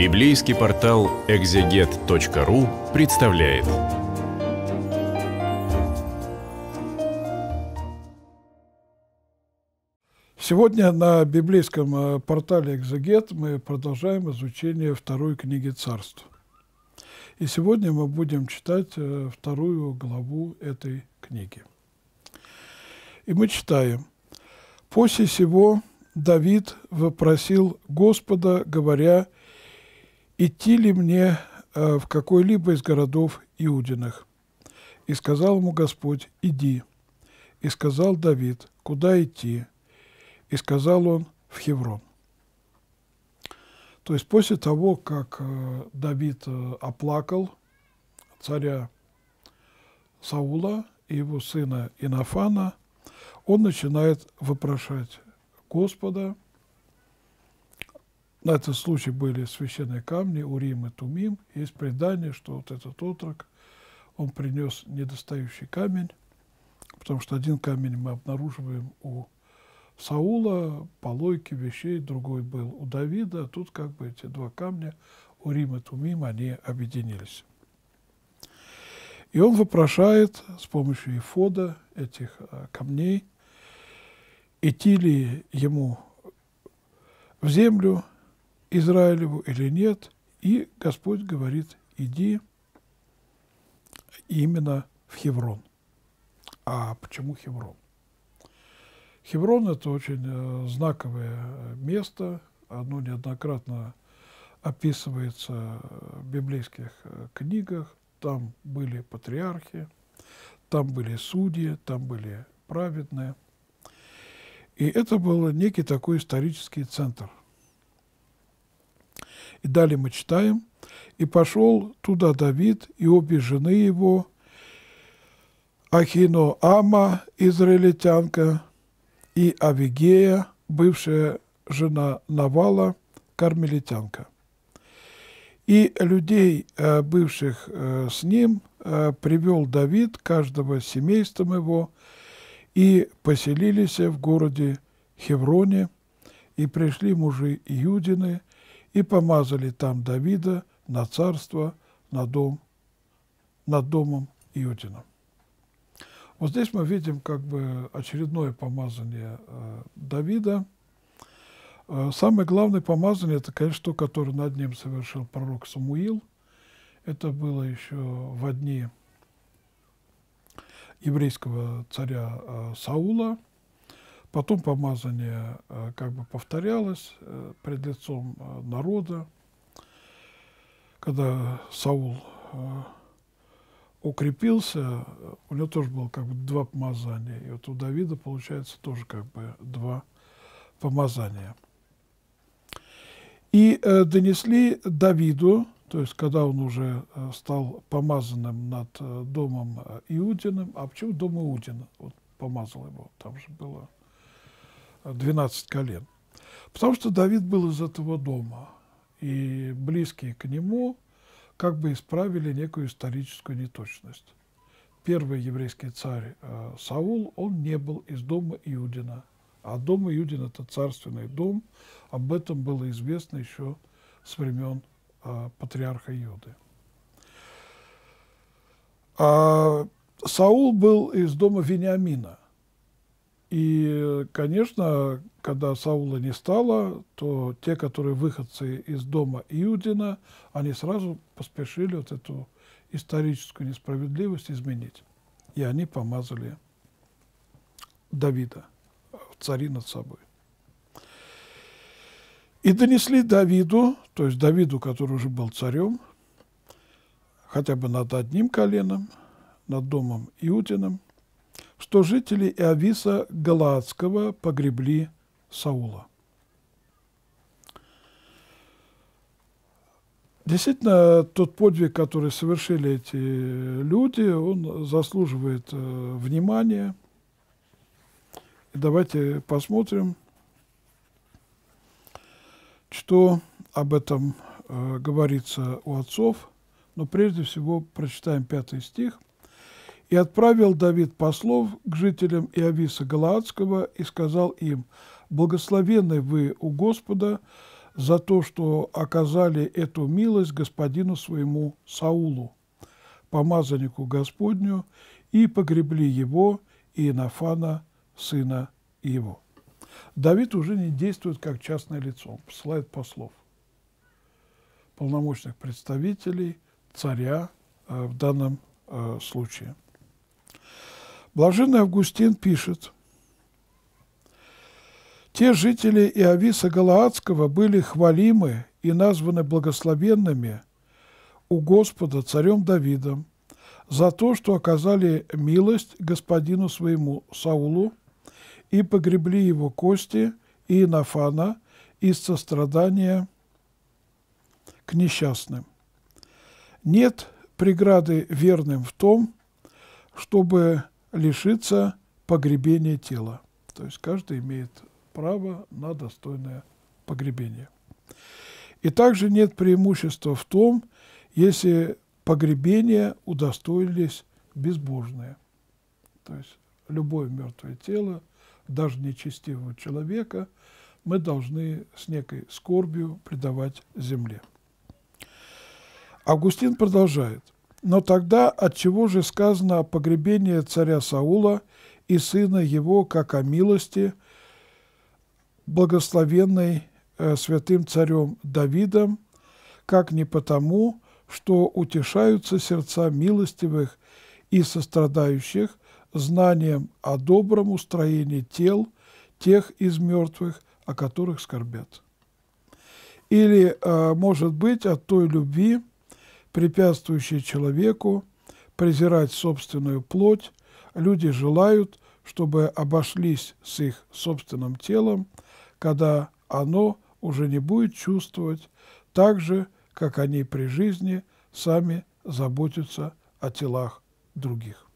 Библейский портал экзегет.ру представляет. Сегодня на библейском э, портале «Экзегет» мы продолжаем изучение второй книги царств. И сегодня мы будем читать э, вторую главу этой книги. И мы читаем. «После сего Давид вопросил Господа, говоря, — идти ли мне э, в какой-либо из городов Иудиных? И сказал ему Господь, иди. И сказал Давид, куда идти? И сказал он, в Хеврон. То есть после того, как э, Давид э, оплакал царя Саула и его сына Инафана, он начинает вопрошать Господа – на этот случай были священные камни, Урим и Тумим. Есть предание, что вот этот отрок, он принес недостающий камень, потому что один камень мы обнаруживаем у Саула, полойки вещей, другой был у Давида. А тут как бы эти два камня, Урим и Тумим, они объединились. И он вопрошает с помощью ифода этих а, камней, идти ли ему в землю, Израилеву или нет. И Господь говорит, иди именно в Хеврон. А почему Хеврон? Хеврон – это очень э, знаковое место, оно неоднократно описывается в библейских э, книгах. Там были патриархи, там были судьи, там были праведные. И это был некий такой исторический центр и далее мы читаем. «И пошел туда Давид и обе жены его, Ахино Ама, израильтянка, и Авигея, бывшая жена Навала, кармелитянка. И людей, э, бывших э, с ним, э, привел Давид, каждого семейством его, и поселились в городе Хевроне, и пришли мужи Юдины, и помазали там Давида на царство, на дом, над домом Иудина. Вот здесь мы видим как бы очередное помазание э, Давида. Э, самое главное помазание – это, конечно, то, которое над ним совершил пророк Самуил. Это было еще в одни еврейского царя э, Саула – Потом помазание э, как бы повторялось э, пред лицом э, народа, когда Саул укрепился, у него тоже было как бы два помазания. И вот у Давида получается тоже как бы два помазания. И э, донесли Давиду, то есть когда он уже стал помазанным над домом Иудиным, а почему дом Иудина? Вот помазал его, там же было 12 колен. Потому что Давид был из этого дома, и близкие к нему как бы исправили некую историческую неточность. Первый еврейский царь э, Саул, он не был из дома Иудина. А дом Иудина это царственный дом. Об этом было известно еще с времен э, патриарха Иуды. А Саул был из дома Вениамина. И, конечно, когда Саула не стало, то те, которые выходцы из дома Иудина, они сразу поспешили вот эту историческую несправедливость изменить. И они помазали Давида, цари над собой. И донесли Давиду, то есть Давиду, который уже был царем, хотя бы над одним коленом, над домом Иудином что жители Иависа Галаадского погребли Саула. Действительно, тот подвиг, который совершили эти люди, он заслуживает э, внимания. И давайте посмотрим, что об этом э, говорится у отцов. Но прежде всего прочитаем пятый стих – и отправил Давид послов к жителям Иависа Галаадского и сказал им, «Благословенны вы у Господа за то, что оказали эту милость господину своему Саулу, помазаннику Господню, и погребли его и Нафана сына его». Давид уже не действует как частное лицо, он посылает послов, полномочных представителей, царя э, в данном э, случае. Блаженный Августин пишет, «Те жители Иависа Галаадского были хвалимы и названы благословенными у Господа царем Давидом за то, что оказали милость господину своему Саулу и погребли его кости и Инофана из сострадания к несчастным. Нет преграды верным в том, чтобы лишиться погребения тела. То есть каждый имеет право на достойное погребение. И также нет преимущества в том, если погребения удостоились безбожные. То есть любое мертвое тело, даже нечестивого человека, мы должны с некой скорбью предавать земле. Августин продолжает – но тогда от чего же сказано о погребении царя Саула и сына его, как о милости, благословенной э, святым царем Давидом, как не потому, что утешаются сердца милостивых и сострадающих знанием о добром устроении тел тех из мертвых, о которых скорбят. Или, э, может быть, от той любви, препятствующие человеку презирать собственную плоть, люди желают, чтобы обошлись с их собственным телом, когда оно уже не будет чувствовать так же, как они при жизни сами заботятся о телах других.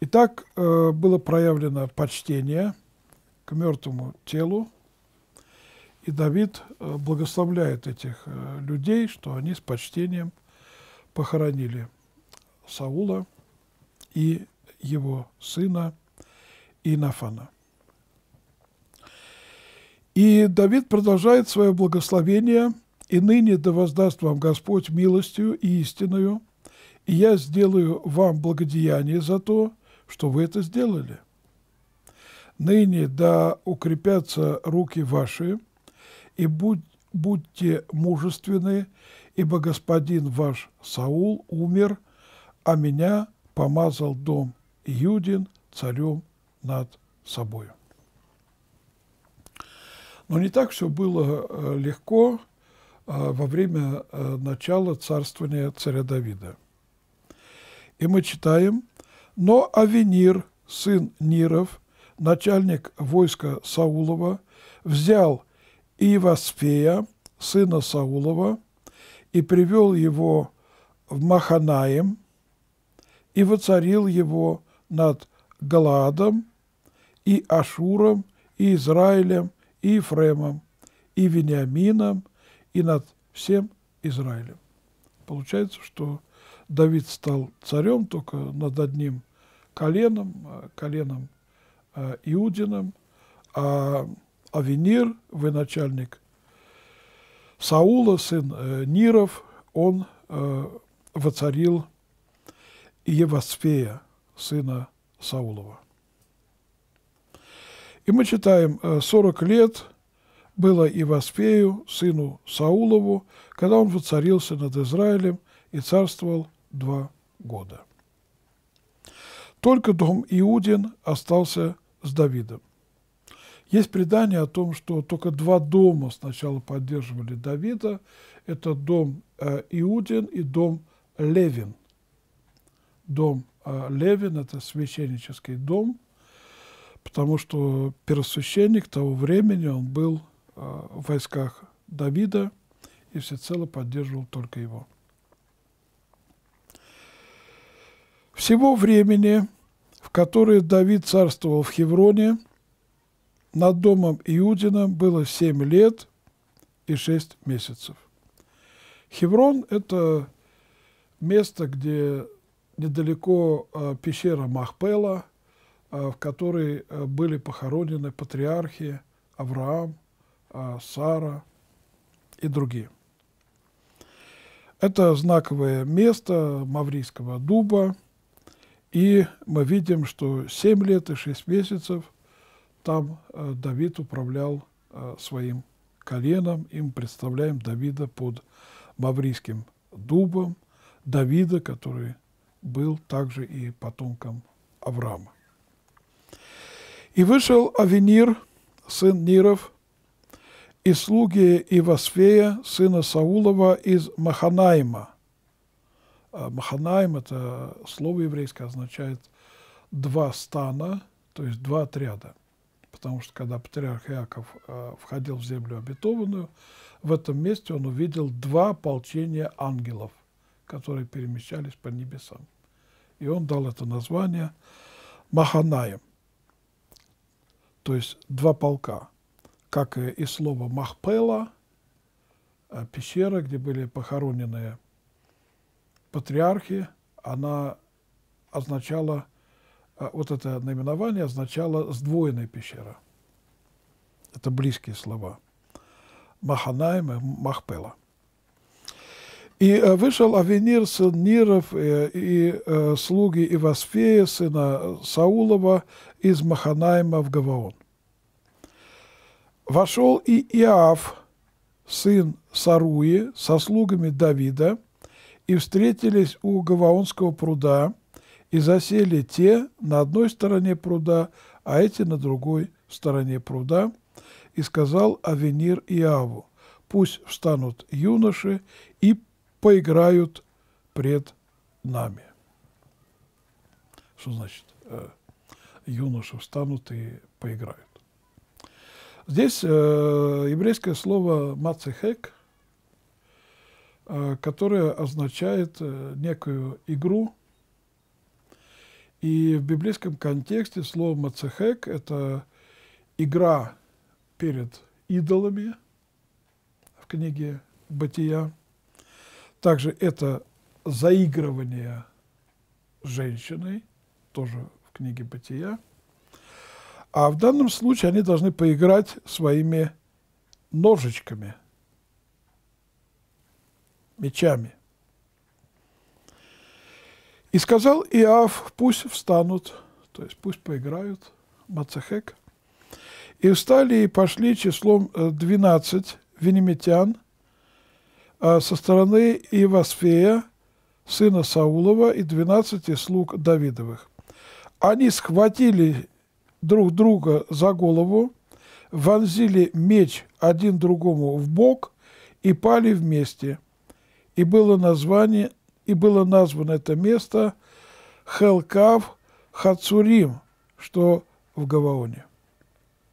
Итак, э, было проявлено почтение к мертвому телу, и Давид э, благословляет этих э, людей, что они с почтением похоронили Саула и его сына Инафана. И Давид продолжает свое благословение, «И ныне да воздаст вам Господь милостью и истиною, и я сделаю вам благодеяние за то, что вы это сделали. Ныне да укрепятся руки ваши, и будь, будьте мужественны, ибо господин ваш Саул умер, а меня помазал дом Юдин царем над собою». Но не так все было э, легко э, во время э, начала царствования царя Давида. И мы читаем, «Но Авенир, сын Ниров, начальник войска Саулова, взял и Иевосфея, сына Саулова, и привел его в Маханаим и воцарил его над Гладом и Ашуром, и Израилем, и Ефремом, и Вениамином, и над всем Израилем. Получается, что Давид стал царем только над одним коленом, э, коленом э, Иудиным, а Авенир, военачальник Саула, сын э, Ниров, он э, воцарил Евасфея, сына Саулова. И мы читаем, 40 э, лет было Ивасфею, сыну Саулову, когда он воцарился над Израилем и царствовал два года. Только дом Иудин остался с Давидом. Есть предание о том, что только два дома сначала поддерживали Давида. Это дом э, Иудин и дом Левин. Дом э, Левин – это священнический дом, потому что первосвященник того времени, он был э, в войсках Давида и всецело поддерживал только его. Всего времени, в которое Давид царствовал в Хевроне – над домом Иудиным было семь лет и шесть месяцев. Хеврон – это место, где недалеко а, пещера Махпела, а, в которой а, были похоронены патриархи Авраам, Сара и другие. Это знаковое место Маврийского дуба, и мы видим, что семь лет и шесть месяцев – там э, Давид управлял э, своим коленом, и мы представляем Давида под маврийским дубом, Давида, который был также и потомком Авраама. И вышел Авенир, сын Ниров, и слуги Ивасфея, сына Саулова, из Маханайма. Э, Маханаим – это слово еврейское означает «два стана», то есть два отряда – потому что когда патриарх Иаков э, входил в землю обетованную, в этом месте он увидел два ополчения ангелов, которые перемещались по небесам. И он дал это название Маханаем, то есть два полка, как и слово Махпела, э, пещера, где были похоронены патриархи, она означала – а вот это наименование означало «сдвоенная пещера». Это близкие слова. Маханайм и Махпела. И э, вышел Авенир, сын Ниров, э, и, и э, слуги Ивасфея, сына Саулова, из Маханайма в Гаваон. Вошел и Иав, сын Саруи, со слугами Давида, и встретились у Гаваонского пруда – и засели те на одной стороне пруда, а эти на другой стороне пруда, и сказал Авенир Иаву, пусть встанут юноши и поиграют пред нами. Что значит э, юноши встанут и поиграют? Здесь э, еврейское слово «мацехек», э, которое означает э, некую игру, и в библейском контексте слово «мацехек» — это игра перед идолами в книге «Бытия». Также это заигрывание женщиной, тоже в книге «Бытия». А в данном случае они должны поиграть своими ножичками, мечами. И сказал Иав, пусть встанут, то есть пусть поиграют, Мацахек. И встали и пошли числом 12 э, венемитян э, со стороны Ивасфея, сына Саулова, и 12 слуг Давидовых. Они схватили друг друга за голову, вонзили меч один другому в бок и пали вместе. И было название и было названо это место Хелкав Хацурим, что в Гаваоне.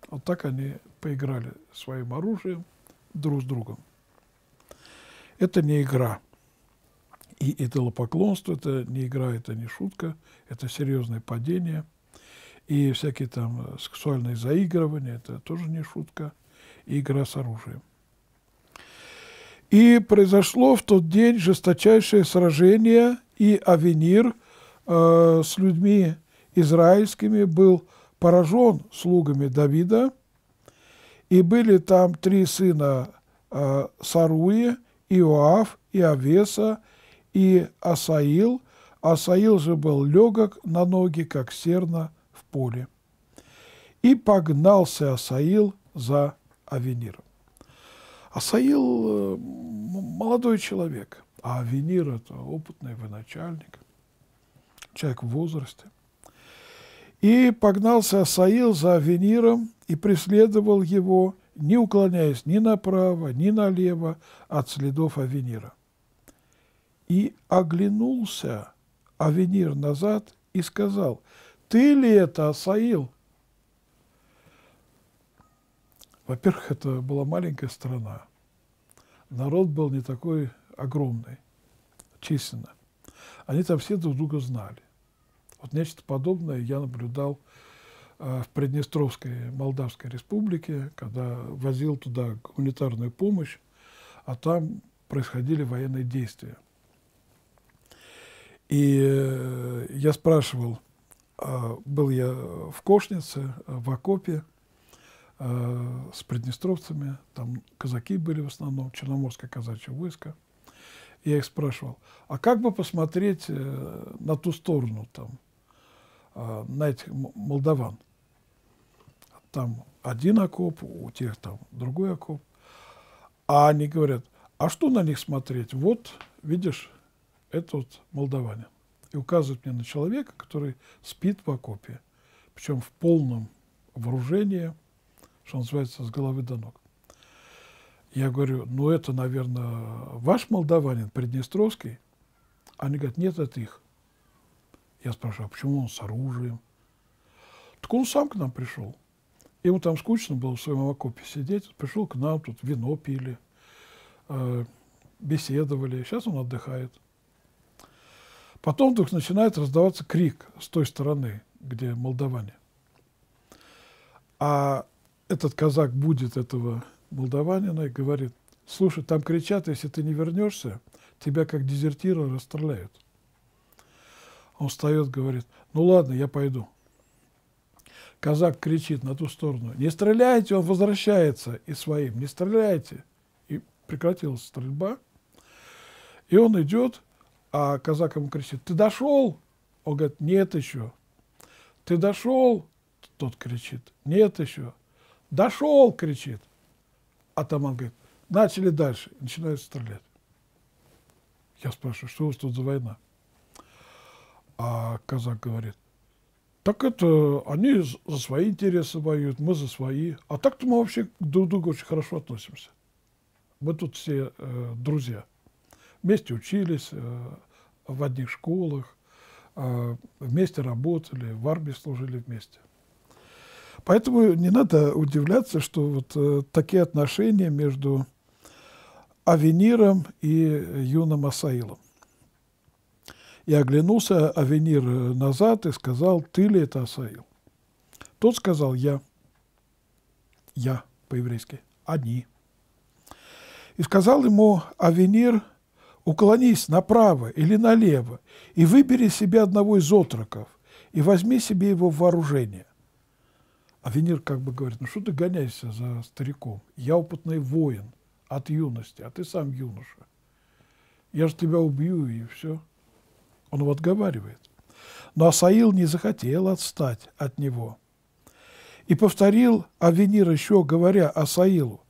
Вот так они поиграли своим оружием друг с другом. Это не игра. И это лопоклонство, это не игра, это не шутка, это серьезное падение. И всякие там сексуальные заигрывания – это тоже не шутка. И игра с оружием. И произошло в тот день жесточайшее сражение, и Авенир э, с людьми израильскими был поражен слугами Давида, и были там три сына э, Саруи, Иоав, и Авеса, и Асаил. Асаил же был легок на ноги, как серна в поле. И погнался Асаил за Авениром. А Саил э, молодой человек, а Венир – это опытный военачальник, человек в возрасте. И погнался Асаил за Авениром и преследовал его, не уклоняясь ни направо, ни налево от следов Авенира. И оглянулся Авенир назад и сказал, «Ты ли это, Асаил?» Во-первых, это была маленькая страна. Народ был не такой огромный, численно. Они там все друг друга знали. Вот нечто подобное я наблюдал э, в Приднестровской Молдавской республике, когда возил туда гуманитарную помощь, а там происходили военные действия. И э, я спрашивал, а был я в Кошнице, э, в окопе, Э, с приднестровцами, там казаки были в основном, Черноморское казачье войско. Я их спрашивал, а как бы посмотреть э, на ту сторону, там, э, на этих молдаван? Там один окоп, у тех там другой окоп. А они говорят, а что на них смотреть? Вот, видишь, это вот молдаванин. И указывают мне на человека, который спит в окопе, причем в полном вооружении – что называется, с головы до ног. Я говорю, ну это, наверное, ваш молдаванин, Приднестровский? Они говорят, нет, это их. Я спрашиваю, а почему он с оружием? Так он сам к нам пришел. Ему там скучно было в своем окопе сидеть. Пришел к нам, тут вино пили, э, беседовали. Сейчас он отдыхает. Потом вдруг начинает раздаваться крик с той стороны, где молдаване. А этот казак будет этого молдаванина и говорит, слушай, там кричат, если ты не вернешься, тебя как дезертира расстреляют. Он встает, говорит, ну ладно, я пойду. Казак кричит на ту сторону, не стреляйте, он возвращается и своим, не стреляйте. И прекратилась стрельба. И он идет, а казак ему кричит, ты дошел? Он говорит, нет еще. Ты дошел? Тот кричит, нет еще. Дошел, кричит. Атаман говорит, начали дальше. Начинают стрелять. Я спрашиваю, что у вас тут за война? А казак говорит, так это они за свои интересы воюют, мы за свои. А так-то мы вообще друг к другу очень хорошо относимся. Мы тут все э, друзья. Вместе учились э, в одних школах, э, вместе работали, в армии служили вместе. Поэтому не надо удивляться, что вот э, такие отношения между Авениром и юным Асаилом. И оглянулся Авенир назад и сказал, ты ли это Асаил? Тот сказал, я. Я по-еврейски. Они. И сказал ему Авенир, уклонись направо или налево и выбери себе одного из отроков и возьми себе его в вооружение. А Венер как бы говорит, ну что ты гоняешься за стариком? Я опытный воин от юности, а ты сам юноша. Я же тебя убью, и все. Он его отговаривает. Но Асаил не захотел отстать от него. И повторил Авенир еще, говоря Асаилу,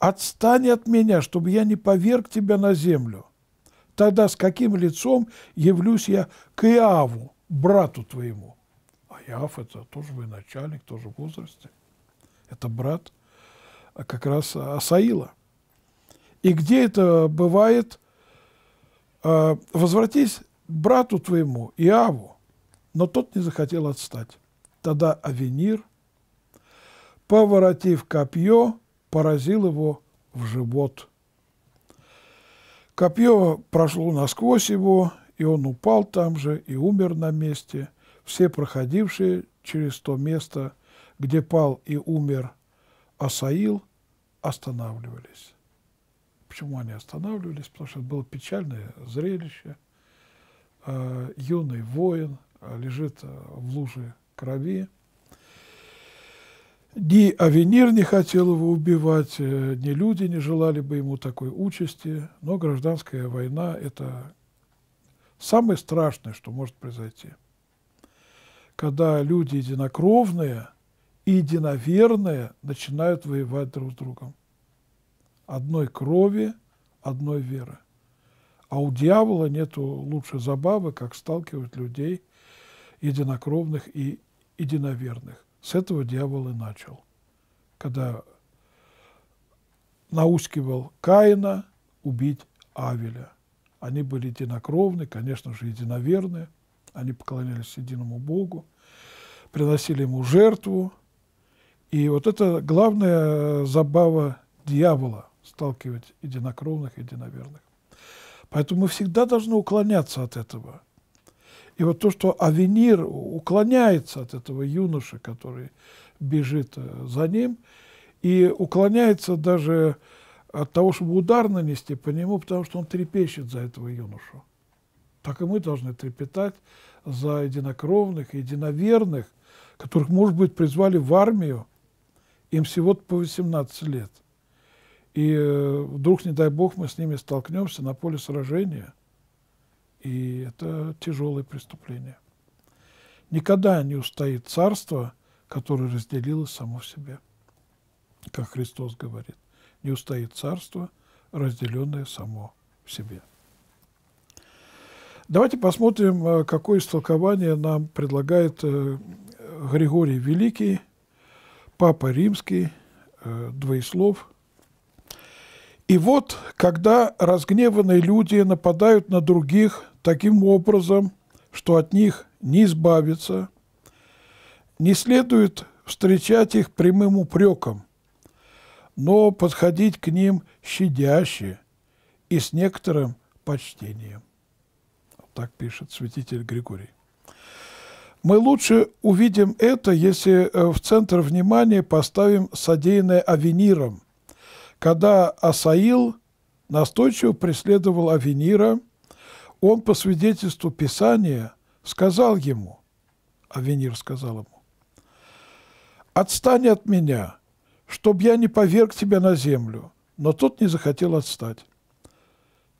«Отстань от меня, чтобы я не поверг тебя на землю. Тогда с каким лицом явлюсь я к Иаву, брату твоему?» Аяф, это тоже начальник, тоже в возрасте. Это брат а как раз а, Асаила. И где это бывает? А, возвратись брату твоему, Иаву, но тот не захотел отстать. Тогда Авенир, поворотив копье, поразил его в живот. Копье прошло насквозь его, и он упал там же и умер на месте – все проходившие через то место, где пал и умер Асаил, останавливались. Почему они останавливались? Потому что это было печальное зрелище. А, юный воин а, лежит а, в луже крови. Ни Авенир не хотел его убивать, э, ни люди не желали бы ему такой участи, но гражданская война – это самое страшное, что может произойти – когда люди единокровные и единоверные начинают воевать друг с другом. Одной крови, одной веры. А у дьявола нет лучшей забавы, как сталкивать людей единокровных и единоверных. С этого дьявол и начал, когда наускивал Каина убить Авеля. Они были единокровны, конечно же, единоверны, они поклонялись единому Богу приносили ему жертву. И вот это главная забава дьявола – сталкивать единокровных, единоверных. Поэтому мы всегда должны уклоняться от этого. И вот то, что Авенир уклоняется от этого юноши, который бежит э, за ним, и уклоняется даже от того, чтобы удар нанести по нему, потому что он трепещет за этого юношу. Так и мы должны трепетать за единокровных, единоверных, которых, может быть, призвали в армию, им всего по 18 лет. И э, вдруг, не дай бог, мы с ними столкнемся на поле сражения, и это тяжелое преступление. Никогда не устоит царство, которое разделилось само в себе, как Христос говорит. Не устоит царство, разделенное само в себе. Давайте посмотрим, э, какое истолкование нам предлагает э, Григорий Великий, Папа Римский, э, Двоеслов. И вот, когда разгневанные люди нападают на других таким образом, что от них не избавиться, не следует встречать их прямым упреком, но подходить к ним щадяще и с некоторым почтением. Так пишет святитель Григорий. Мы лучше увидим это, если э, в центр внимания поставим содеянное Авениром, когда Асаил настойчиво преследовал Авенира, он по свидетельству Писания сказал ему, Авенир сказал ему, «Отстань от меня, чтобы я не поверг тебя на землю». Но тот не захотел отстать.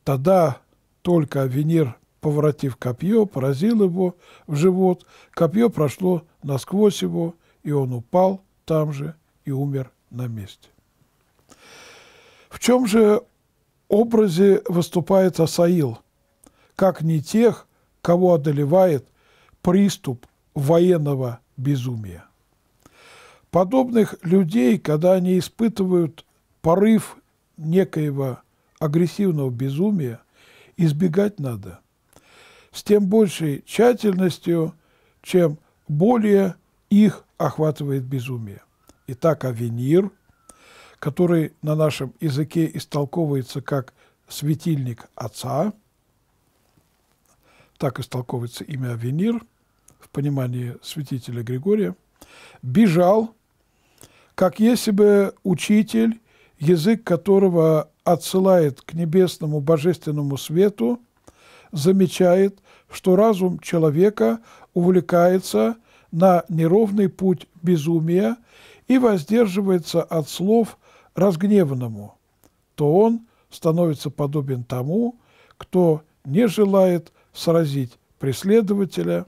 Тогда только Авенир поворотив копье, поразил его в живот, копье прошло насквозь его, и он упал там же и умер на месте. В чем же образе выступает Асаил, как не тех, кого одолевает приступ военного безумия? Подобных людей, когда они испытывают порыв некоего агрессивного безумия, избегать надо с тем большей тщательностью, чем более их охватывает безумие. Итак, авенир, который на нашем языке истолковывается как светильник Отца, так истолковывается имя Авенир в понимании святителя Григория, бежал, как если бы учитель, язык которого отсылает к небесному божественному свету, замечает, что разум человека увлекается на неровный путь безумия и воздерживается от слов разгневанному, то он становится подобен тому, кто не желает сразить преследователя,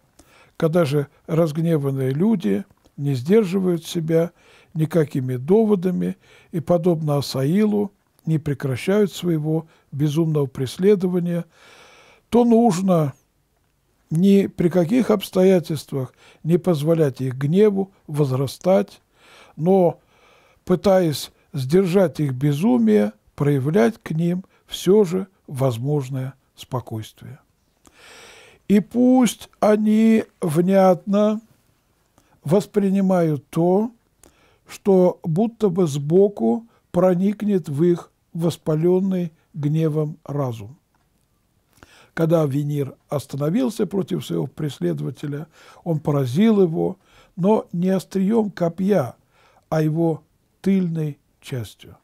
когда же разгневанные люди не сдерживают себя никакими доводами и, подобно Асаилу, не прекращают своего безумного преследования, то нужно – ни при каких обстоятельствах не позволять их гневу возрастать, но, пытаясь сдержать их безумие, проявлять к ним все же возможное спокойствие. И пусть они внятно воспринимают то, что будто бы сбоку проникнет в их воспаленный гневом разум. Когда Венир остановился против своего преследователя, он поразил его, но не острием копья, а его тыльной частью.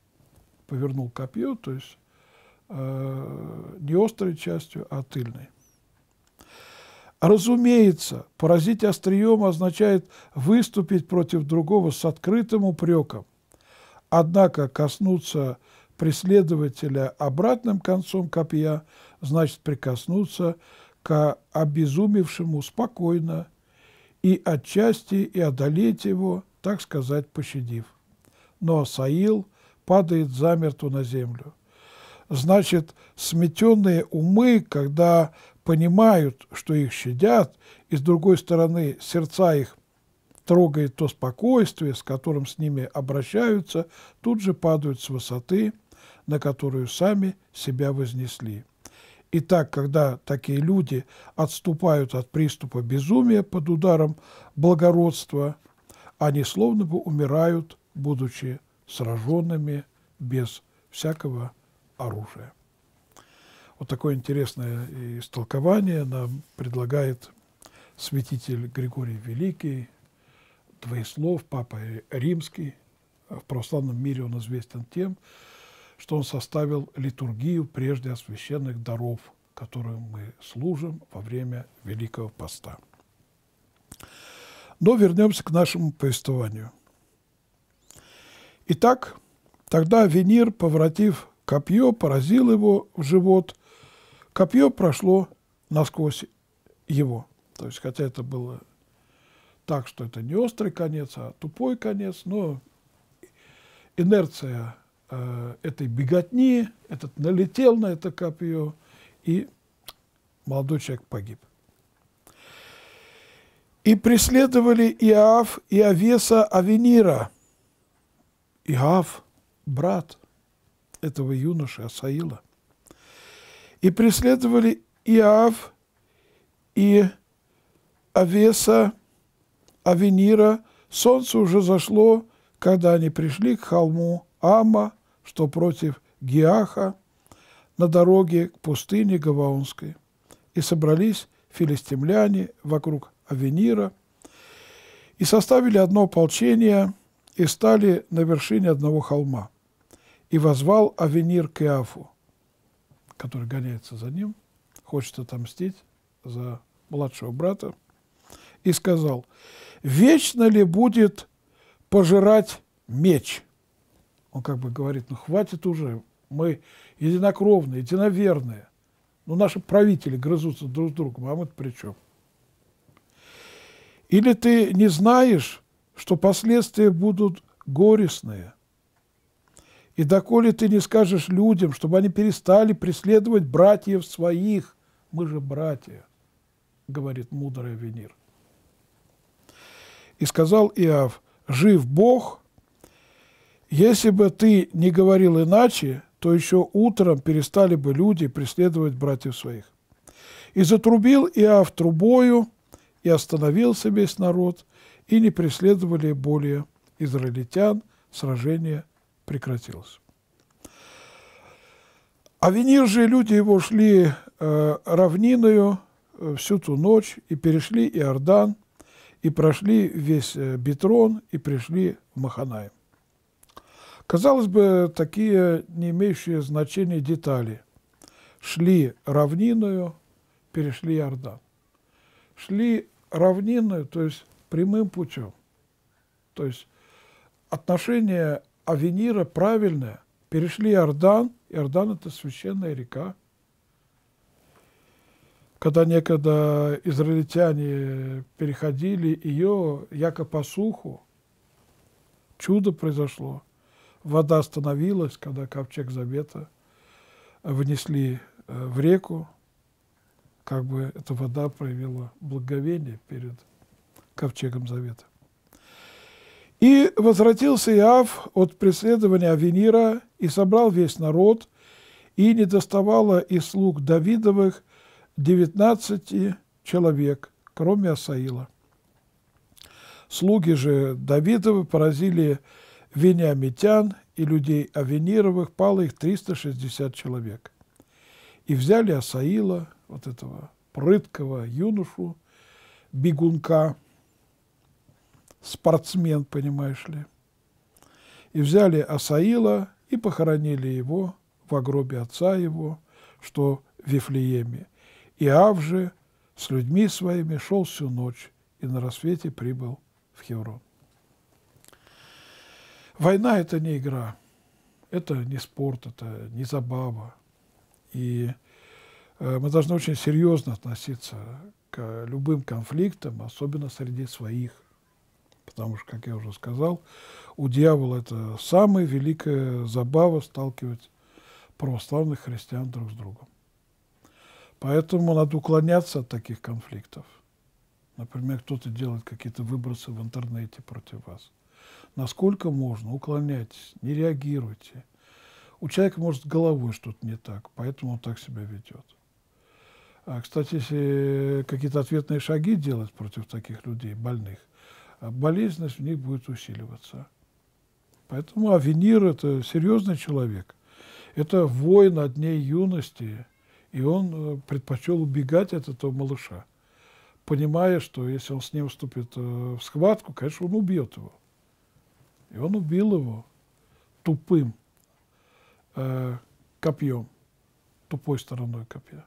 Повернул копье, то есть э, не острой частью, а тыльной. Разумеется, поразить острием означает выступить против другого с открытым упреком. Однако коснуться преследователя обратным концом копья значит прикоснуться к обезумевшему спокойно и отчасти и одолеть его, так сказать, пощадив. Но Саил падает замертво на землю. Значит, сметенные умы, когда понимают, что их щадят, и с другой стороны сердца их трогает то спокойствие, с которым с ними обращаются, тут же падают с высоты, на которую сами себя вознесли. Итак, когда такие люди отступают от приступа безумия под ударом благородства, они словно бы умирают, будучи сраженными без всякого оружия. Вот такое интересное истолкование нам предлагает святитель Григорий Великий, Твои двоеслов, папа Римский. В православном мире он известен тем, что он составил литургию прежде освященных даров, которым мы служим во время Великого Поста. Но вернемся к нашему повествованию. Итак, тогда Венир, поворотив копье, поразил его в живот. Копье прошло насквозь его. То есть, хотя это было так, что это не острый конец, а тупой конец, но инерция Э, этой беготни, этот налетел на это копье, и молодой человек погиб. И преследовали Иав и Авеса Авенира. Иав, брат этого юноши Асаила. И преследовали Иав и Авеса Авенира. Солнце уже зашло, когда они пришли к холму Ама что против Гиаха на дороге к пустыне Гаваонской. И собрались филистимляне вокруг Авенира и составили одно ополчение и стали на вершине одного холма. И возвал Авенир к Иафу, который гоняется за ним, хочет отомстить за младшего брата, и сказал, «Вечно ли будет пожирать меч?» Он как бы говорит, ну хватит уже, мы единокровные, единоверные. Ну наши правители грызутся друг с другом, а мы-то при чем? Или ты не знаешь, что последствия будут горестные? И доколе ты не скажешь людям, чтобы они перестали преследовать братьев своих, мы же братья, говорит мудрый Венир. И сказал Иав: жив Бог – если бы ты не говорил иначе, то еще утром перестали бы люди преследовать братьев своих. И затрубил Иав трубою, и остановился весь народ, и не преследовали более израильтян, сражение прекратилось. А Венир же люди его шли э, равниною э, всю ту ночь, и перешли Иордан, и прошли весь э, Бетрон и пришли в Маханаем. Казалось бы, такие не имеющие значения детали. Шли равниною, перешли Иордан. Шли равнинную, то есть прямым путем. То есть отношение Авенира правильное. Перешли Иордан. Иордан – это священная река. Когда некогда израильтяне переходили ее, якобы по суху, чудо произошло – вода остановилась, когда ковчег завета внесли э, в реку, как бы эта вода проявила благовение перед ковчегом завета. И возвратился Иав от преследования Авенира и собрал весь народ, и не доставало из слуг Давидовых девятнадцати человек, кроме Асаила. Слуги же Давидовы поразили вениамитян и людей Авенировых, пало их 360 человек. И взяли Асаила, вот этого прыткого юношу, бегунка, спортсмен, понимаешь ли. И взяли Асаила и похоронили его в гробе отца его, что в Вифлееме. Иав же с людьми своими шел всю ночь и на рассвете прибыл в Хеврон. Война — это не игра, это не спорт, это не забава. И э, мы должны очень серьезно относиться к любым конфликтам, особенно среди своих. Потому что, как я уже сказал, у дьявола это самая великая забава сталкивать православных христиан друг с другом. Поэтому надо уклоняться от таких конфликтов. Например, кто-то делает какие-то выбросы в интернете против вас насколько можно, уклоняйтесь, не реагируйте. У человека, может, головой что-то не так, поэтому он так себя ведет. А, кстати, если какие-то ответные шаги делать против таких людей, больных, а, болезненность в них будет усиливаться. Поэтому Авенир – это серьезный человек. Это воин одней юности, и он э, предпочел убегать от этого малыша, понимая, что если он с ним вступит э, в схватку, конечно, он убьет его. И он убил его тупым э, копьем, тупой стороной копья.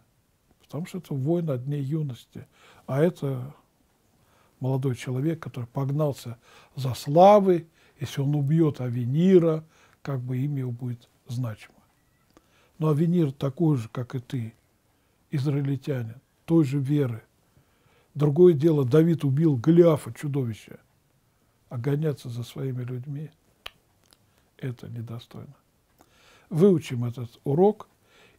Потому что это воин дней юности. А это молодой человек, который погнался за славой. Если он убьет Авенира, как бы имя его будет значимо. Но Авенир такой же, как и ты, израильтянин, той же веры. Другое дело, Давид убил Голиафа, чудовище – а гоняться за своими людьми – это недостойно. Выучим этот урок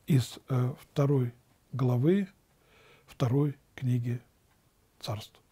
из э, второй главы второй книги царств.